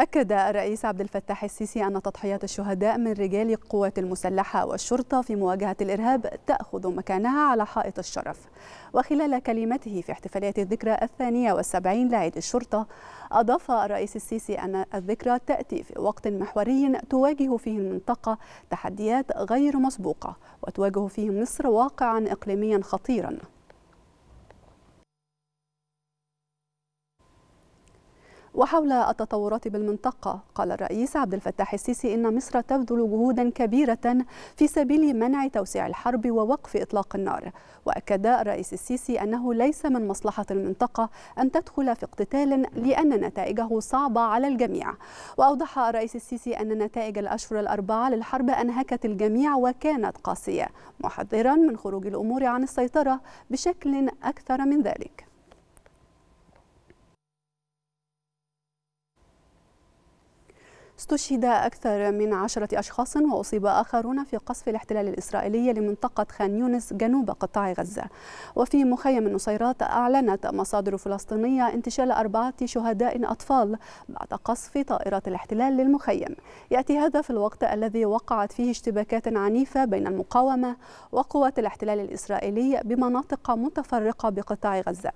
أكد الرئيس عبد الفتاح السيسي أن تضحيات الشهداء من رجال القوات المسلحة والشرطة في مواجهة الإرهاب تأخذ مكانها على حائط الشرف وخلال كلمته في احتفالية الذكرى الثانية والسبعين لعيد الشرطة أضاف الرئيس السيسي أن الذكرى تأتي في وقت محوري تواجه فيه المنطقة تحديات غير مسبوقة وتواجه فيه مصر واقعا إقليميا خطيرا وحول التطورات بالمنطقة قال الرئيس عبد الفتاح السيسي إن مصر تبذل جهودا كبيرة في سبيل منع توسيع الحرب ووقف إطلاق النار وأكد الرئيس السيسي أنه ليس من مصلحة المنطقة أن تدخل في اقتتال لأن نتائجه صعبة على الجميع وأوضح الرئيس السيسي أن نتائج الأشهر الأربعة للحرب أنهكت الجميع وكانت قاسية محذرا من خروج الأمور عن السيطرة بشكل أكثر من ذلك استشهد أكثر من عشرة أشخاص وأصيب آخرون في قصف الاحتلال الإسرائيلي لمنطقة خان يونس جنوب قطاع غزة وفي مخيم النصيرات أعلنت مصادر فلسطينية انتشال أربعة شهداء أطفال بعد قصف طائرات الاحتلال للمخيم يأتي هذا في الوقت الذي وقعت فيه اشتباكات عنيفة بين المقاومة وقوات الاحتلال الإسرائيلي بمناطق متفرقة بقطاع غزة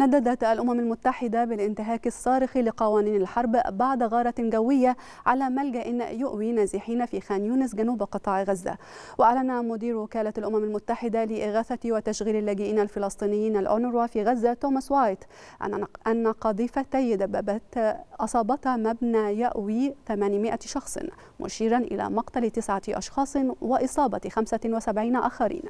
نددت الأمم المتحدة بالانتهاك الصارخ لقوانين الحرب بعد غارة جوية على ملجأ يؤوي نازحين في خان يونس جنوب قطاع غزة وأعلن مدير وكالة الأمم المتحدة لإغاثة وتشغيل اللاجئين الفلسطينيين الأونروا في غزة توماس وايت أن قذيفتي دبابات أصابتا مبنى يأوي 800 شخص مشيرا إلى مقتل تسعة أشخاص وإصابة 75 آخرين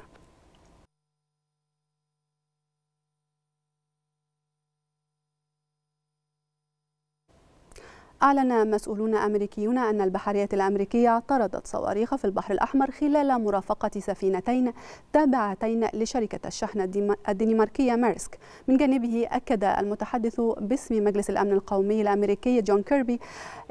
أعلن مسؤولون أمريكيون أن البحرية الأمريكية طردت صواريخ في البحر الأحمر خلال مرافقة سفينتين تابعتين لشركة الشحن الدنماركية ميرسك من جانبه أكد المتحدث باسم مجلس الأمن القومي الأمريكي جون كيربي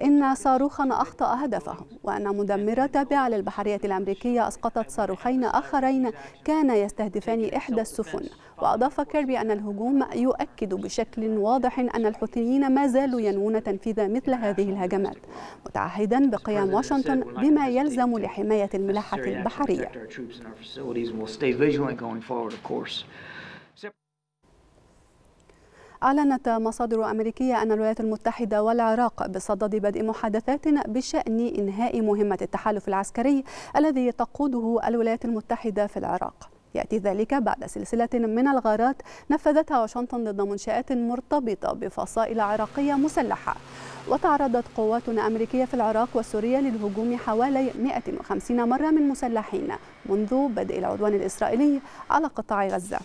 إن صاروخا أخطأ هدفه وأن مدمرة تابعة للبحرية الأمريكية أسقطت صاروخين آخرين كان يستهدفان إحدى السفن وأضاف كيربي أن الهجوم يؤكد بشكل واضح أن الحوثيين ما زالوا ينوون تنفيذ مثل هذه الهجمات متعهدا بقيام واشنطن بما يلزم لحماية الملاحة البحرية أعلنت مصادر أمريكية أن الولايات المتحدة والعراق بصدد بدء محادثات بشأن إنهاء مهمة التحالف العسكري الذي تقوده الولايات المتحدة في العراق يأتي ذلك بعد سلسلة من الغارات نفذتها واشنطن ضد منشآت مرتبطة بفصائل عراقية مسلحة وتعرضت قوات أمريكية في العراق وسوريا للهجوم حوالي 150 مرة من مسلحين منذ بدء العدوان الإسرائيلي على قطاع غزة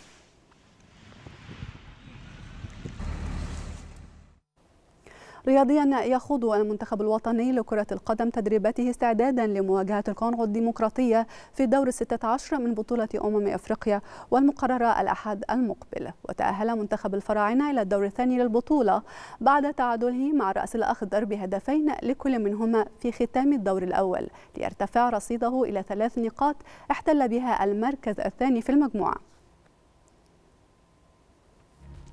رياضيا يخوض المنتخب الوطني لكرة القدم تدريباته استعدادا لمواجهة الكونغو الديمقراطية في دور الستة عشر من بطولة أمم أفريقيا والمقررة الأحد المقبل وتأهل منتخب الفراعنة إلى الدور الثاني للبطولة بعد تعادله مع رأس الأخضر بهدفين لكل منهما في ختام الدور الأول ليرتفع رصيده إلى ثلاث نقاط احتل بها المركز الثاني في المجموعة